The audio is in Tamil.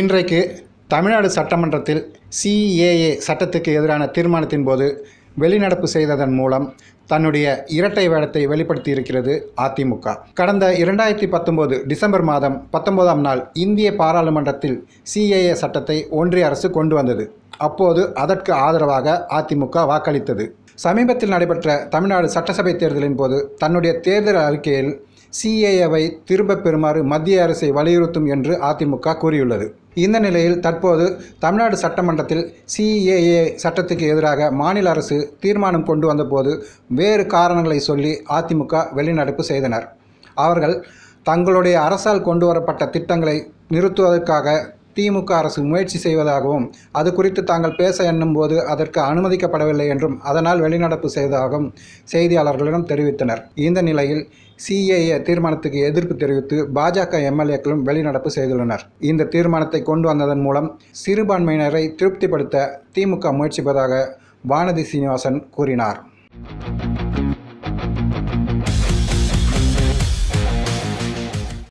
இன்றைக்கு தமிழ்நாடு சட்டமன்றத்தில் சிஏஏ சட்டத்துக்கு எதிரான தீர்மானத்தின் போது வெளிநடப்பு செய்ததன் மூலம் தன்னுடைய இரட்டை வேடத்தை வெளிப்படுத்தி இருக்கிறது அதிமுக கடந்த இரண்டாயிரத்தி பத்தொம்போது டிசம்பர் மாதம் பத்தொன்பதாம் நாள் இந்திய பாராளுமன்றத்தில் சிஏஏ சட்டத்தை ஒன்றிய அரசு கொண்டு வந்தது அப்போது அதற்கு ஆதரவாக அதிமுக வாக்களித்தது சமீபத்தில் நடைபெற்ற தமிழ்நாடு சட்டசபை தேர்தலின் போது தன்னுடைய தேர்தல் அறிக்கையில் சிஏஏவை திரும்ப பெறுமாறு மத்திய அரசை வலியுறுத்தும் என்று அதிமுக கூறியுள்ளது இந்த நிலையில் தற்போது தமிழ்நாடு சட்டமன்றத்தில் சிஏஏ சட்டத்துக்கு எதிராக மாநில அரசு தீர்மானம் கொண்டு வந்தபோது வேறு காரணங்களை சொல்லி அதிமுக வெளிநடப்பு செய்தனர் அவர்கள் தங்களுடைய அரசால் கொண்டு வரப்பட்ட திட்டங்களை நிறுத்துவதற்காக திமுக அரசு முயற்சி செய்வதாகவும் அது குறித்து தாங்கள் பேச எண்ணும் போது அதற்கு அனுமதிக்கப்படவில்லை என்றும் அதனால் வெளிநடப்பு செய்ததாகவும் செய்தியாளர்களிடம் தெரிவித்தனர் இந்த நிலையில் சிஏஏ தீர்மானத்துக்கு எதிர்ப்பு தெரிவித்து பாஜக எம்எல்ஏக்களும் வெளிநடப்பு செய்துள்ளனர் இந்த தீர்மானத்தை கொண்டு வந்ததன் மூலம் சிறுபான்மையினரை திருப்திப்படுத்த திமுக முயற்சிப்பதாக வானதி சீனிவாசன் கூறினார்